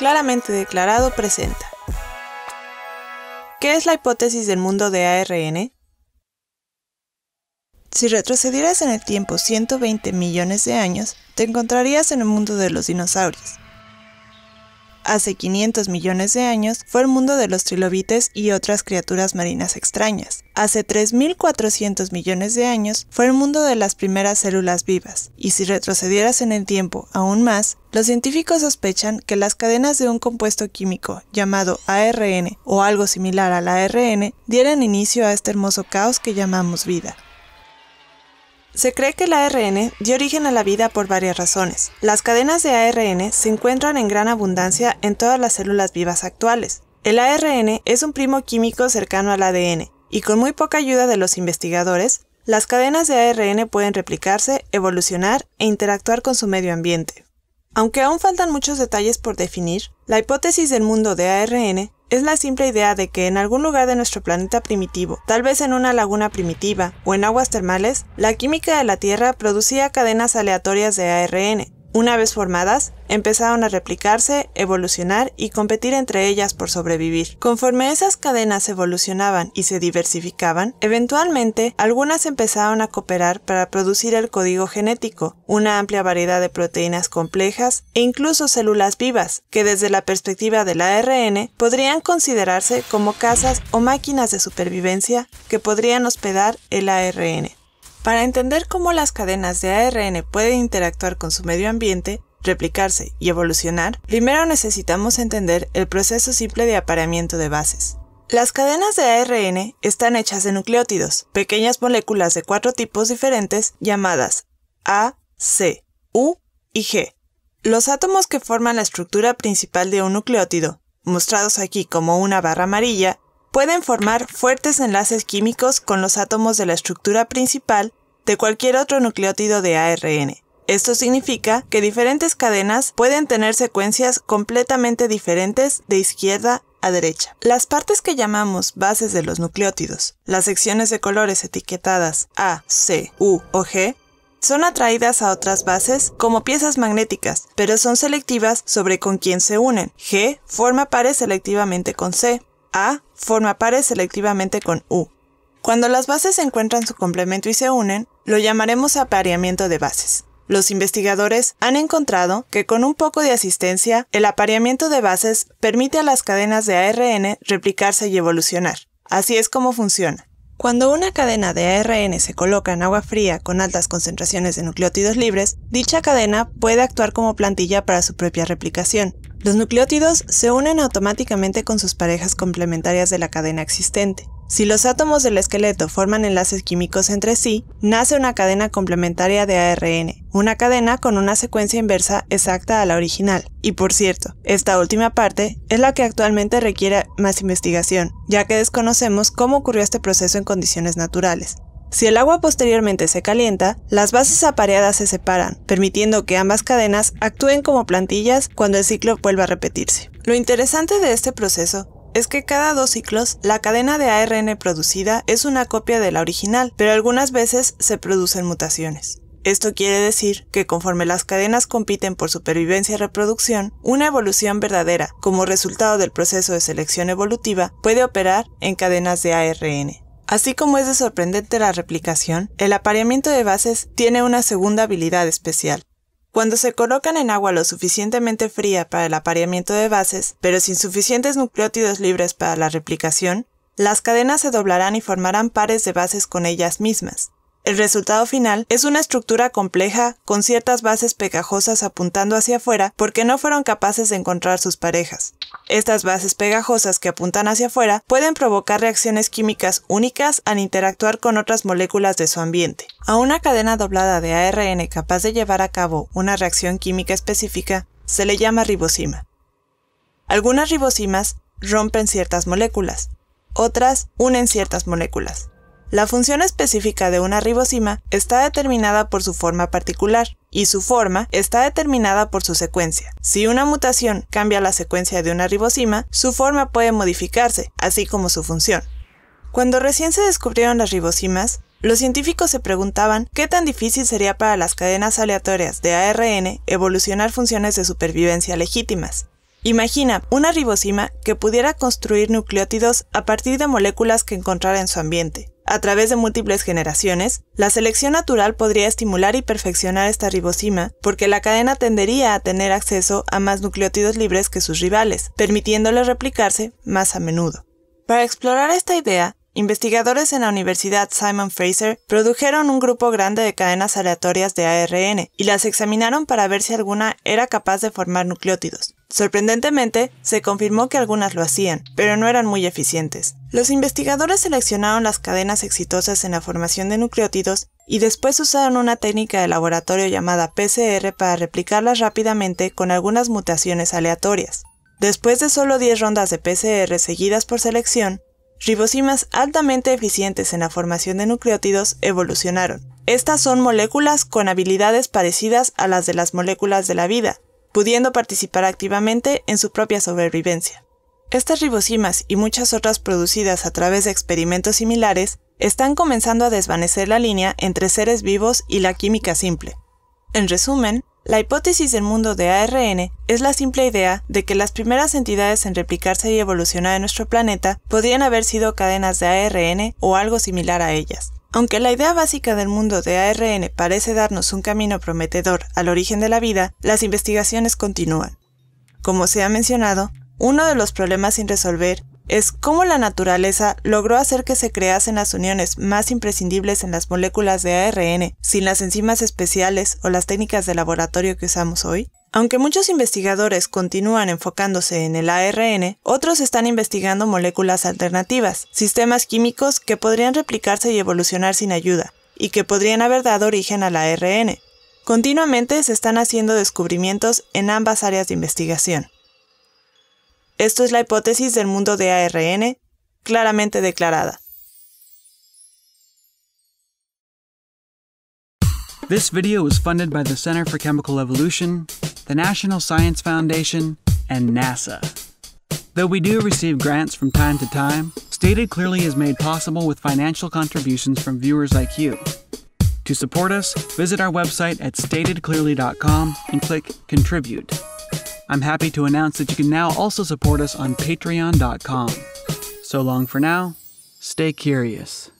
claramente declarado presenta. ¿Qué es la hipótesis del mundo de ARN? Si retrocedieras en el tiempo 120 millones de años, te encontrarías en el mundo de los dinosaurios, hace 500 millones de años, fue el mundo de los trilobites y otras criaturas marinas extrañas. Hace 3.400 millones de años fue el mundo de las primeras células vivas, y si retrocedieras en el tiempo aún más, los científicos sospechan que las cadenas de un compuesto químico llamado ARN o algo similar al ARN dieran inicio a este hermoso caos que llamamos vida. Se cree que el ARN dio origen a la vida por varias razones. Las cadenas de ARN se encuentran en gran abundancia en todas las células vivas actuales. El ARN es un primo químico cercano al ADN, y con muy poca ayuda de los investigadores, las cadenas de ARN pueden replicarse, evolucionar e interactuar con su medio ambiente. Aunque aún faltan muchos detalles por definir, la hipótesis del mundo de ARN es la simple idea de que en algún lugar de nuestro planeta primitivo, tal vez en una laguna primitiva o en aguas termales, la química de la Tierra producía cadenas aleatorias de ARN, una vez formadas, empezaron a replicarse, evolucionar y competir entre ellas por sobrevivir. Conforme esas cadenas evolucionaban y se diversificaban, eventualmente algunas empezaron a cooperar para producir el código genético, una amplia variedad de proteínas complejas e incluso células vivas, que desde la perspectiva del ARN podrían considerarse como casas o máquinas de supervivencia que podrían hospedar el ARN. Para entender cómo las cadenas de ARN pueden interactuar con su medio ambiente, replicarse y evolucionar, primero necesitamos entender el proceso simple de apareamiento de bases. Las cadenas de ARN están hechas de nucleótidos, pequeñas moléculas de cuatro tipos diferentes llamadas A, C, U y G. Los átomos que forman la estructura principal de un nucleótido, mostrados aquí como una barra amarilla, pueden formar fuertes enlaces químicos con los átomos de la estructura principal de cualquier otro nucleótido de ARN. Esto significa que diferentes cadenas pueden tener secuencias completamente diferentes de izquierda a derecha. Las partes que llamamos bases de los nucleótidos, las secciones de colores etiquetadas A, C, U o G, son atraídas a otras bases como piezas magnéticas, pero son selectivas sobre con quién se unen. G forma pares selectivamente con C, A forma pares selectivamente con U. Cuando las bases encuentran su complemento y se unen, lo llamaremos apareamiento de bases. Los investigadores han encontrado que con un poco de asistencia, el apareamiento de bases permite a las cadenas de ARN replicarse y evolucionar. Así es como funciona. Cuando una cadena de ARN se coloca en agua fría con altas concentraciones de nucleótidos libres, dicha cadena puede actuar como plantilla para su propia replicación, los nucleótidos se unen automáticamente con sus parejas complementarias de la cadena existente. Si los átomos del esqueleto forman enlaces químicos entre sí, nace una cadena complementaria de ARN, una cadena con una secuencia inversa exacta a la original. Y por cierto, esta última parte es la que actualmente requiere más investigación, ya que desconocemos cómo ocurrió este proceso en condiciones naturales. Si el agua posteriormente se calienta, las bases apareadas se separan, permitiendo que ambas cadenas actúen como plantillas cuando el ciclo vuelva a repetirse. Lo interesante de este proceso es que cada dos ciclos la cadena de ARN producida es una copia de la original, pero algunas veces se producen mutaciones. Esto quiere decir que conforme las cadenas compiten por supervivencia y reproducción, una evolución verdadera, como resultado del proceso de selección evolutiva, puede operar en cadenas de ARN. Así como es de sorprendente la replicación, el apareamiento de bases tiene una segunda habilidad especial. Cuando se colocan en agua lo suficientemente fría para el apareamiento de bases, pero sin suficientes nucleótidos libres para la replicación, las cadenas se doblarán y formarán pares de bases con ellas mismas. El resultado final es una estructura compleja con ciertas bases pegajosas apuntando hacia afuera porque no fueron capaces de encontrar sus parejas. Estas bases pegajosas que apuntan hacia afuera pueden provocar reacciones químicas únicas al interactuar con otras moléculas de su ambiente. A una cadena doblada de ARN capaz de llevar a cabo una reacción química específica se le llama ribosima. Algunas ribosimas rompen ciertas moléculas, otras unen ciertas moléculas. La función específica de una ribosima está determinada por su forma particular, y su forma está determinada por su secuencia. Si una mutación cambia la secuencia de una ribosima, su forma puede modificarse, así como su función. Cuando recién se descubrieron las ribosimas, los científicos se preguntaban qué tan difícil sería para las cadenas aleatorias de ARN evolucionar funciones de supervivencia legítimas. Imagina una ribosima que pudiera construir nucleótidos a partir de moléculas que encontrara en su ambiente. A través de múltiples generaciones, la selección natural podría estimular y perfeccionar esta ribosima porque la cadena tendería a tener acceso a más nucleótidos libres que sus rivales, permitiéndole replicarse más a menudo. Para explorar esta idea, investigadores en la Universidad Simon Fraser produjeron un grupo grande de cadenas aleatorias de ARN y las examinaron para ver si alguna era capaz de formar nucleótidos. Sorprendentemente, se confirmó que algunas lo hacían, pero no eran muy eficientes. Los investigadores seleccionaron las cadenas exitosas en la formación de nucleótidos y después usaron una técnica de laboratorio llamada PCR para replicarlas rápidamente con algunas mutaciones aleatorias. Después de solo 10 rondas de PCR seguidas por selección, ribosimas altamente eficientes en la formación de nucleótidos evolucionaron. Estas son moléculas con habilidades parecidas a las de las moléculas de la vida, pudiendo participar activamente en su propia sobrevivencia. Estas ribosimas y muchas otras producidas a través de experimentos similares están comenzando a desvanecer la línea entre seres vivos y la química simple. En resumen, la hipótesis del mundo de ARN es la simple idea de que las primeras entidades en replicarse y evolucionar en nuestro planeta podrían haber sido cadenas de ARN o algo similar a ellas. Aunque la idea básica del mundo de ARN parece darnos un camino prometedor al origen de la vida, las investigaciones continúan. Como se ha mencionado, uno de los problemas sin resolver es cómo la naturaleza logró hacer que se creasen las uniones más imprescindibles en las moléculas de ARN sin las enzimas especiales o las técnicas de laboratorio que usamos hoy. Aunque muchos investigadores continúan enfocándose en el ARN, otros están investigando moléculas alternativas, sistemas químicos que podrían replicarse y evolucionar sin ayuda, y que podrían haber dado origen al ARN. Continuamente se están haciendo descubrimientos en ambas áreas de investigación. Esto es la hipótesis del mundo de ARN claramente declarada. This video was funded by the Center for Chemical Evolution, the National Science Foundation, and NASA. Though we do receive grants from time to time, Stated Clearly is made possible with financial contributions from viewers like you. To support us, visit our website at statedclearly.com and click Contribute. I'm happy to announce that you can now also support us on patreon.com. So long for now, stay curious.